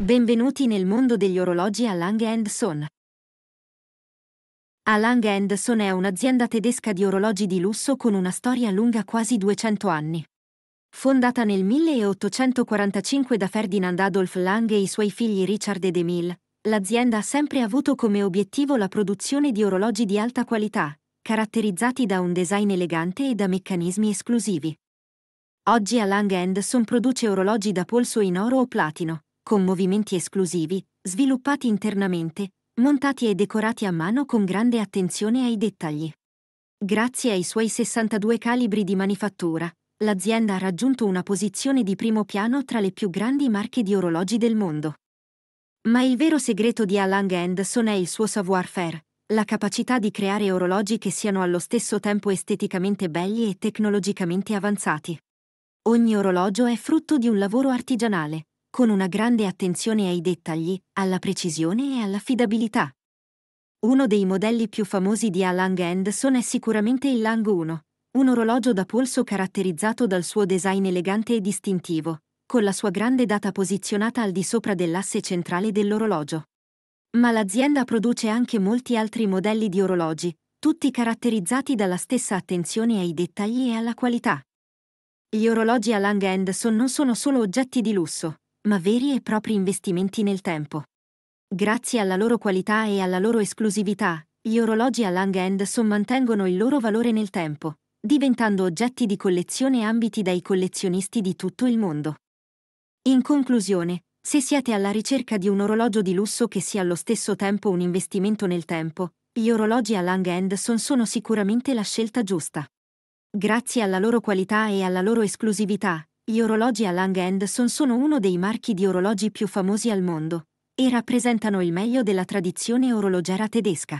Benvenuti nel mondo degli orologi a Lange Son. A Lange Son è un'azienda tedesca di orologi di lusso con una storia lunga quasi 200 anni. Fondata nel 1845 da Ferdinand Adolf Lange e i suoi figli Richard ed Emil, l'azienda ha sempre avuto come obiettivo la produzione di orologi di alta qualità, caratterizzati da un design elegante e da meccanismi esclusivi. Oggi a Lange Son produce orologi da polso in oro o platino, con movimenti esclusivi, sviluppati internamente, montati e decorati a mano con grande attenzione ai dettagli. Grazie ai suoi 62 calibri di manifattura, l'azienda ha raggiunto una posizione di primo piano tra le più grandi marche di orologi del mondo. Ma il vero segreto di Allang End sono è il suo savoir-faire, la capacità di creare orologi che siano allo stesso tempo esteticamente belli e tecnologicamente avanzati. Ogni orologio è frutto di un lavoro artigianale, con una grande attenzione ai dettagli, alla precisione e all'affidabilità. Uno dei modelli più famosi di A Alang Anderson è sicuramente il Lang 1, un orologio da polso caratterizzato dal suo design elegante e distintivo, con la sua grande data posizionata al di sopra dell'asse centrale dell'orologio. Ma l'azienda produce anche molti altri modelli di orologi, tutti caratterizzati dalla stessa attenzione ai dettagli e alla qualità. Gli orologi a Lang Anderson non sono solo oggetti di lusso, ma veri e propri investimenti nel tempo. Grazie alla loro qualità e alla loro esclusività, gli orologi a Lang end mantengono il loro valore nel tempo, diventando oggetti di collezione ambiti dai collezionisti di tutto il mondo. In conclusione, se siete alla ricerca di un orologio di lusso che sia allo stesso tempo un investimento nel tempo, gli orologi a Lang end sono sicuramente la scelta giusta. Grazie alla loro qualità e alla loro esclusività, gli orologi a Lang Henderson sono uno dei marchi di orologi più famosi al mondo e rappresentano il meglio della tradizione orologera tedesca.